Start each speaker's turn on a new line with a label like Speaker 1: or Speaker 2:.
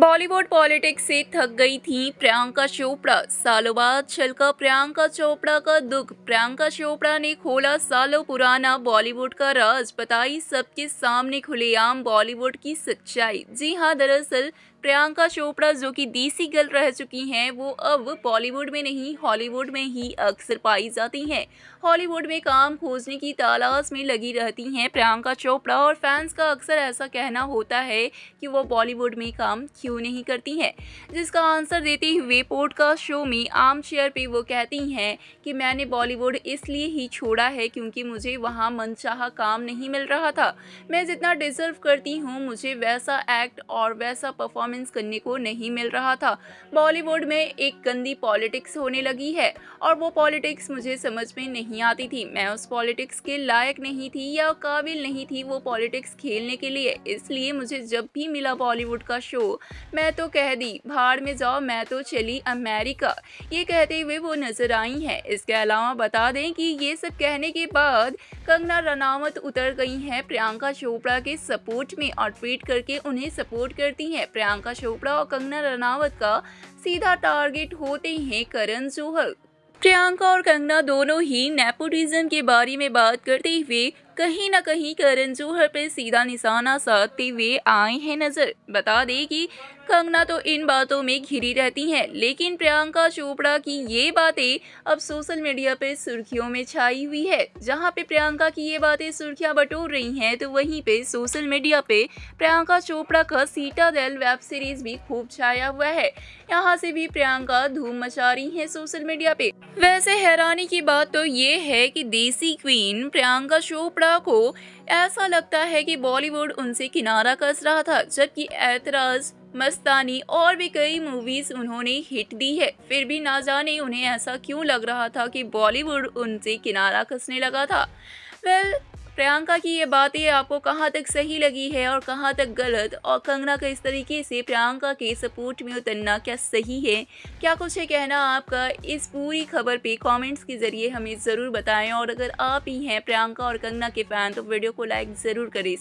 Speaker 1: Bollywood politics से थक गई थी प्रियंका चोपड़ा सालों बाद छलका प्रियंका चोपड़ा का दुख प्रियंका चोपड़ा ने खोला सालों पुराना बॉलीवुड का राज बताई सबके सामने खुलेआम बॉलीवुड की सच्चाई जी हाँ दरअसल प्रियंका चोपड़ा जो कि देसी गर्ल रह चुकी हैं वो अब बॉलीवुड में नहीं हॉलीवुड में ही अक्सर पाई जाती हैं हॉलीवुड में काम खोजने की तलाश में लगी रहती हैं प्रियंका चोपड़ा और फैंस का अक्सर ऐसा कहना होता है कि वो बॉलीवुड में काम क्यों नहीं करती हैं जिसका आंसर देते हुए पॉडकास्ट शो में आम चेयर पर वो कहती हैं कि मैंने बॉलीवुड इसलिए ही छोड़ा है क्योंकि मुझे वहाँ मनचाह काम नहीं मिल रहा था मैं जितना डिजर्व करती हूँ मुझे वैसा एक्ट और वैसा परफॉर्मेंस परफॉर्मेंस करने को नहीं मिल रहा था बॉलीवुड में एक गंदी पॉलिटिक्स होने लगी है और वो पॉलिटिक्स मुझे समझ में नहीं आती थी मैं उस पॉलिटिक्स के लायक नहीं थी या काबिल नहीं थी वो पॉलिटिक्स खेलने के लिए इसलिए मुझे जब भी मिला बॉलीवुड का शो मैं तो कह दी भाड़ में जाओ मैं तो चली अमेरिका ये कहते हुए वो नजर आई हैं इसके अलावा बता दें कि ये सब कहने के बाद कंगना रनावत उतर गई हैं प्रियंका चोपड़ा के सपोर्ट में और ट्वीट करके उन्हें सपोर्ट करती हैं प्रियंका प्रियंका चोपड़ा और कंगना रनावत का सीधा टारगेट होते हैं करण जोहर प्रियंका और कंगना दोनों ही नेपोटिज्म के बारे में बात करते हुए कहीं ना कहीं करण जोहर पे सीधा निशाना साधते हुए आए हैं नज़र बता दें कि कंगना तो इन बातों में घिरी रहती हैं लेकिन प्रियंका चोपड़ा की ये बातें अब सोशल मीडिया पे सुर्खियों में छाई हुई है जहाँ पे प्रियंका की ये बातें सुर्खियां बटोर रही हैं तो वहीं पे सोशल मीडिया पे प्रियंका चोपड़ा का सीटा दल वेब सीरीज भी खूब छाया हुआ है यहाँ से भी प्रियंका धूम मचा रही है सोशल मीडिया पे वैसे हैरानी की बात तो ये है की देसी क्वीन प्रियंका चोपड़ा चोपड़ा को ऐसा लगता है कि बॉलीवुड उनसे किनारा कस रहा था जबकि ऐतराज मस्तानी और भी कई मूवीज उन्होंने हिट दी है फिर भी ना जाने उन्हें ऐसा क्यों लग रहा था कि बॉलीवुड उनसे किनारा कसने लगा था वेल well, प्रियंका की ये बातें आपको कहाँ तक सही लगी है और कहाँ तक गलत और कंगना का इस तरीके से प्रियंका के सपोर्ट में उतरना क्या सही है क्या कुछ है कहना आपका इस पूरी खबर पे कमेंट्स के ज़रिए हमें ज़रूर बताएं और अगर आप ही हैं प्रियंका और कंगना के फ़ैन तो वीडियो को लाइक ज़रूर करें